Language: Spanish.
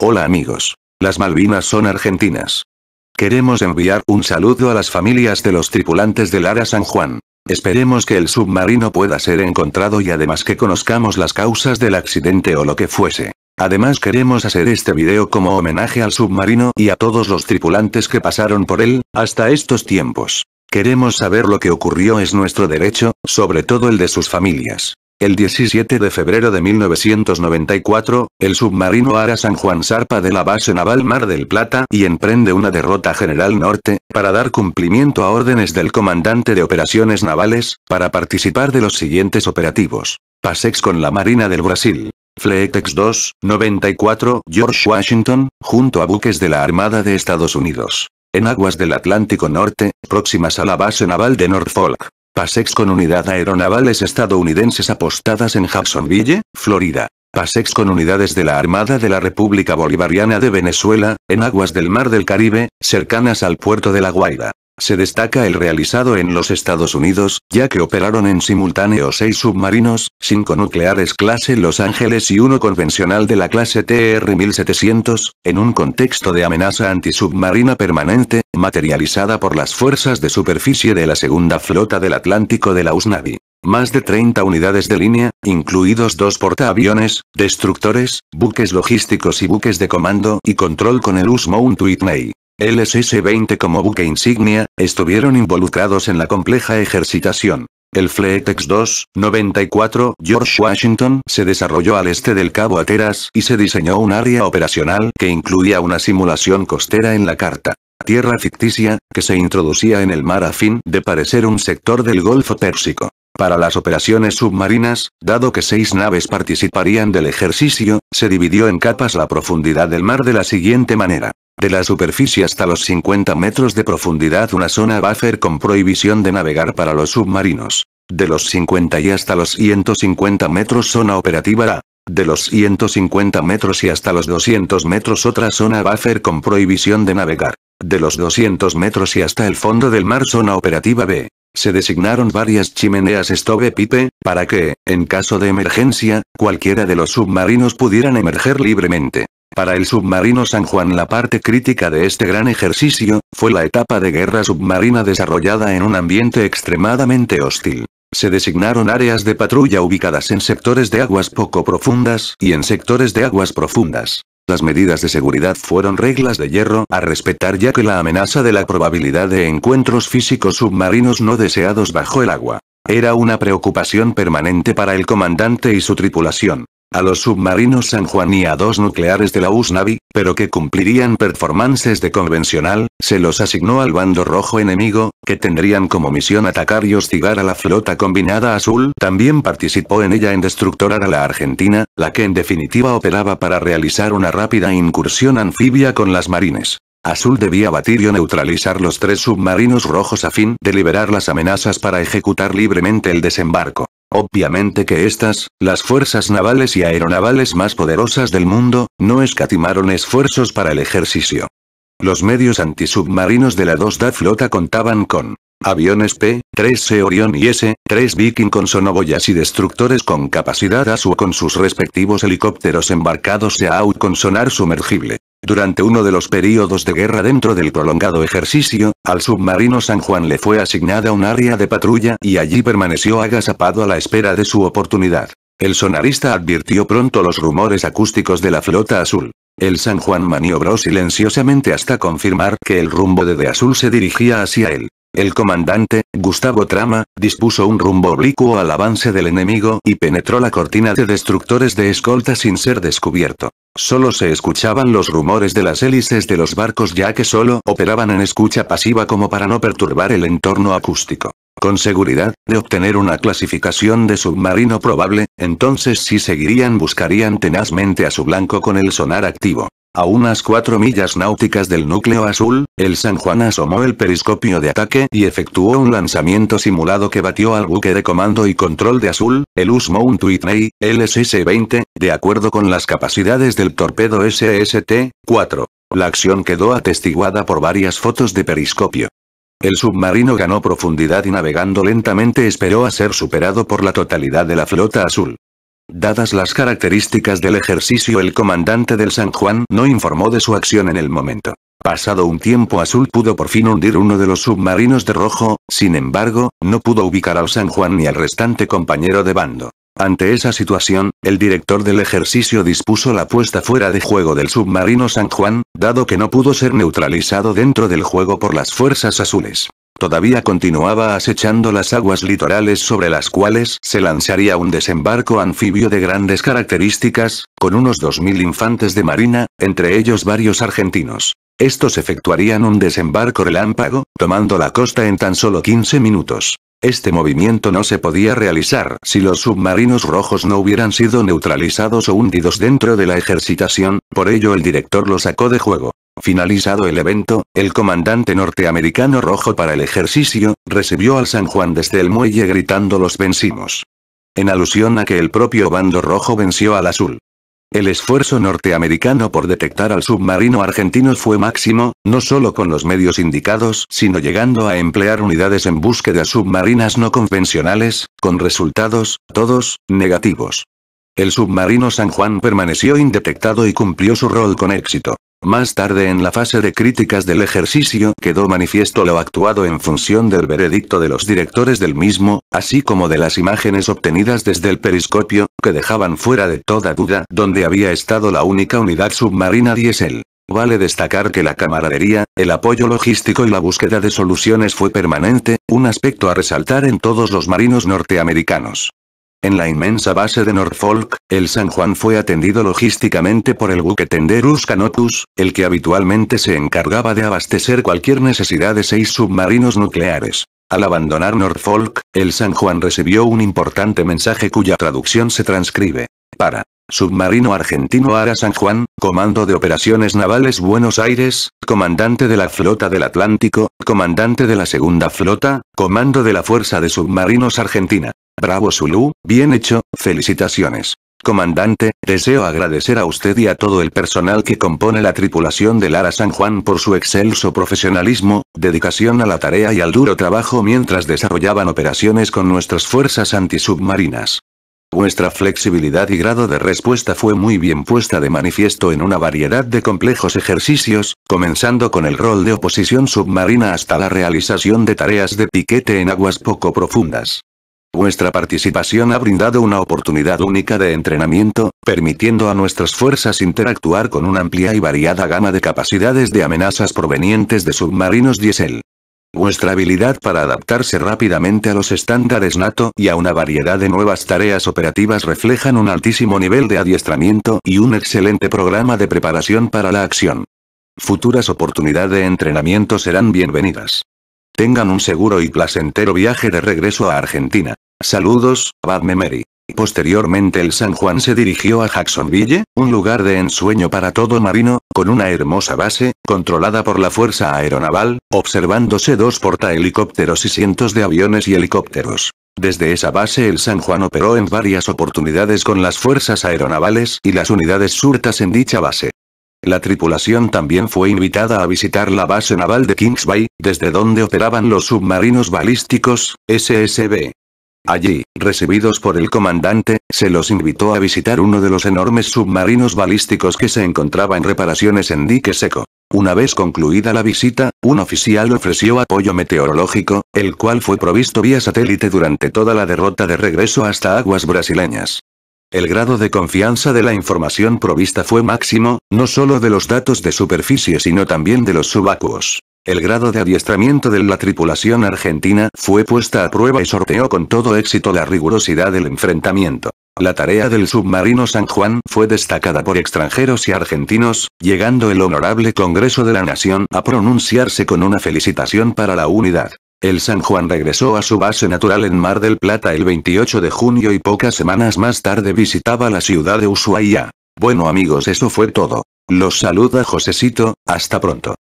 Hola amigos. Las Malvinas son argentinas. Queremos enviar un saludo a las familias de los tripulantes del Ara San Juan. Esperemos que el submarino pueda ser encontrado y además que conozcamos las causas del accidente o lo que fuese. Además queremos hacer este video como homenaje al submarino y a todos los tripulantes que pasaron por él, hasta estos tiempos. Queremos saber lo que ocurrió es nuestro derecho, sobre todo el de sus familias. El 17 de febrero de 1994, el submarino Ara San Juan zarpa de la base naval Mar del Plata y emprende una derrota general norte, para dar cumplimiento a órdenes del comandante de operaciones navales, para participar de los siguientes operativos. PASEX con la Marina del Brasil. Fleetex 2, 94, George Washington, junto a buques de la Armada de Estados Unidos. En aguas del Atlántico Norte, próximas a la base naval de Norfolk. PASEX con unidad aeronavales estadounidenses apostadas en Jacksonville, Florida. PASEX con unidades de la Armada de la República Bolivariana de Venezuela, en aguas del Mar del Caribe, cercanas al puerto de La Guaira. Se destaca el realizado en los Estados Unidos, ya que operaron en simultáneo seis submarinos, cinco nucleares clase Los Ángeles y uno convencional de la clase TR-1700, en un contexto de amenaza antisubmarina permanente, materializada por las fuerzas de superficie de la Segunda Flota del Atlántico de la Navy. Más de 30 unidades de línea, incluidos dos portaaviones, destructores, buques logísticos y buques de comando y control con el US Mount Whitney. LSS-20 como buque insignia, estuvieron involucrados en la compleja ejercitación. El Fleetex 2, 94 George Washington se desarrolló al este del Cabo Ateras y se diseñó un área operacional que incluía una simulación costera en la carta. Tierra ficticia, que se introducía en el mar a fin de parecer un sector del Golfo Pérsico. Para las operaciones submarinas, dado que seis naves participarían del ejercicio, se dividió en capas la profundidad del mar de la siguiente manera. De la superficie hasta los 50 metros de profundidad una zona buffer con prohibición de navegar para los submarinos. De los 50 y hasta los 150 metros zona operativa A. De los 150 metros y hasta los 200 metros otra zona buffer con prohibición de navegar. De los 200 metros y hasta el fondo del mar zona operativa B. Se designaron varias chimeneas stove pipe, para que, en caso de emergencia, cualquiera de los submarinos pudieran emerger libremente. Para el submarino San Juan la parte crítica de este gran ejercicio, fue la etapa de guerra submarina desarrollada en un ambiente extremadamente hostil. Se designaron áreas de patrulla ubicadas en sectores de aguas poco profundas y en sectores de aguas profundas. Las medidas de seguridad fueron reglas de hierro a respetar ya que la amenaza de la probabilidad de encuentros físicos submarinos no deseados bajo el agua. Era una preocupación permanente para el comandante y su tripulación a los submarinos San Juan y a dos nucleares de la US-Navy, pero que cumplirían performances de convencional, se los asignó al bando rojo enemigo, que tendrían como misión atacar y hostigar a la flota combinada azul. También participó en ella en destructorar a la Argentina, la que en definitiva operaba para realizar una rápida incursión anfibia con las marines. Azul debía batir y neutralizar los tres submarinos rojos a fin de liberar las amenazas para ejecutar libremente el desembarco. Obviamente que estas, las fuerzas navales y aeronavales más poderosas del mundo, no escatimaron esfuerzos para el ejercicio. Los medios antisubmarinos de la 2DA flota contaban con aviones P-3C e Orion y S-3 Viking con sonoboyas y destructores con capacidad ASU con sus respectivos helicópteros embarcados y AU con sonar sumergible. Durante uno de los períodos de guerra dentro del prolongado ejercicio, al submarino San Juan le fue asignada un área de patrulla y allí permaneció agazapado a la espera de su oportunidad. El sonarista advirtió pronto los rumores acústicos de la flota azul. El San Juan maniobró silenciosamente hasta confirmar que el rumbo de De Azul se dirigía hacia él. El comandante, Gustavo Trama, dispuso un rumbo oblicuo al avance del enemigo y penetró la cortina de destructores de escolta sin ser descubierto. Solo se escuchaban los rumores de las hélices de los barcos ya que solo operaban en escucha pasiva como para no perturbar el entorno acústico. Con seguridad, de obtener una clasificación de submarino probable, entonces si seguirían buscarían tenazmente a su blanco con el sonar activo. A unas cuatro millas náuticas del núcleo azul, el San Juan asomó el periscopio de ataque y efectuó un lanzamiento simulado que batió al buque de comando y control de azul, el US-Mount Whitney, LSS-20, de acuerdo con las capacidades del torpedo SST-4. La acción quedó atestiguada por varias fotos de periscopio. El submarino ganó profundidad y navegando lentamente esperó a ser superado por la totalidad de la flota azul. Dadas las características del ejercicio el comandante del San Juan no informó de su acción en el momento. Pasado un tiempo Azul pudo por fin hundir uno de los submarinos de Rojo, sin embargo, no pudo ubicar al San Juan ni al restante compañero de bando. Ante esa situación, el director del ejercicio dispuso la puesta fuera de juego del submarino San Juan, dado que no pudo ser neutralizado dentro del juego por las fuerzas azules. Todavía continuaba acechando las aguas litorales sobre las cuales se lanzaría un desembarco anfibio de grandes características, con unos 2.000 infantes de marina, entre ellos varios argentinos. Estos efectuarían un desembarco relámpago, tomando la costa en tan solo 15 minutos. Este movimiento no se podía realizar si los submarinos rojos no hubieran sido neutralizados o hundidos dentro de la ejercitación, por ello el director lo sacó de juego. Finalizado el evento, el comandante norteamericano rojo para el ejercicio, recibió al San Juan desde el muelle gritando los vencimos. En alusión a que el propio bando rojo venció al azul. El esfuerzo norteamericano por detectar al submarino argentino fue máximo, no solo con los medios indicados, sino llegando a emplear unidades en búsqueda submarinas no convencionales, con resultados, todos, negativos. El submarino San Juan permaneció indetectado y cumplió su rol con éxito. Más tarde en la fase de críticas del ejercicio quedó manifiesto lo actuado en función del veredicto de los directores del mismo, así como de las imágenes obtenidas desde el periscopio, que dejaban fuera de toda duda donde había estado la única unidad submarina Diesel. Vale destacar que la camaradería, el apoyo logístico y la búsqueda de soluciones fue permanente, un aspecto a resaltar en todos los marinos norteamericanos. En la inmensa base de Norfolk, el San Juan fue atendido logísticamente por el buque Tenderus Canotus, el que habitualmente se encargaba de abastecer cualquier necesidad de seis submarinos nucleares. Al abandonar Norfolk, el San Juan recibió un importante mensaje cuya traducción se transcribe. Para. Submarino argentino Ara San Juan, Comando de Operaciones Navales Buenos Aires, Comandante de la Flota del Atlántico, Comandante de la Segunda Flota, Comando de la Fuerza de Submarinos Argentina. Bravo Zulu, bien hecho, felicitaciones. Comandante, deseo agradecer a usted y a todo el personal que compone la tripulación del Ara San Juan por su excelso profesionalismo, dedicación a la tarea y al duro trabajo mientras desarrollaban operaciones con nuestras fuerzas antisubmarinas. Vuestra flexibilidad y grado de respuesta fue muy bien puesta de manifiesto en una variedad de complejos ejercicios, comenzando con el rol de oposición submarina hasta la realización de tareas de piquete en aguas poco profundas. Vuestra participación ha brindado una oportunidad única de entrenamiento, permitiendo a nuestras fuerzas interactuar con una amplia y variada gama de capacidades de amenazas provenientes de submarinos diésel. Vuestra habilidad para adaptarse rápidamente a los estándares NATO y a una variedad de nuevas tareas operativas reflejan un altísimo nivel de adiestramiento y un excelente programa de preparación para la acción. Futuras oportunidades de entrenamiento serán bienvenidas. Tengan un seguro y placentero viaje de regreso a Argentina. Saludos, Bad Memory. Posteriormente el San Juan se dirigió a Jacksonville, un lugar de ensueño para todo marino, con una hermosa base, controlada por la Fuerza Aeronaval, observándose dos portahelicópteros y cientos de aviones y helicópteros. Desde esa base el San Juan operó en varias oportunidades con las fuerzas aeronavales y las unidades surtas en dicha base. La tripulación también fue invitada a visitar la base naval de Kings Bay, desde donde operaban los submarinos balísticos, SSB. Allí, recibidos por el comandante, se los invitó a visitar uno de los enormes submarinos balísticos que se encontraba en reparaciones en dique seco. Una vez concluida la visita, un oficial ofreció apoyo meteorológico, el cual fue provisto vía satélite durante toda la derrota de regreso hasta aguas brasileñas. El grado de confianza de la información provista fue máximo, no solo de los datos de superficie sino también de los subacuos. El grado de adiestramiento de la tripulación argentina fue puesta a prueba y sorteó con todo éxito la rigurosidad del enfrentamiento. La tarea del submarino San Juan fue destacada por extranjeros y argentinos, llegando el Honorable Congreso de la Nación a pronunciarse con una felicitación para la unidad. El San Juan regresó a su base natural en Mar del Plata el 28 de junio y pocas semanas más tarde visitaba la ciudad de Ushuaia. Bueno amigos eso fue todo. Los saluda Josecito, hasta pronto.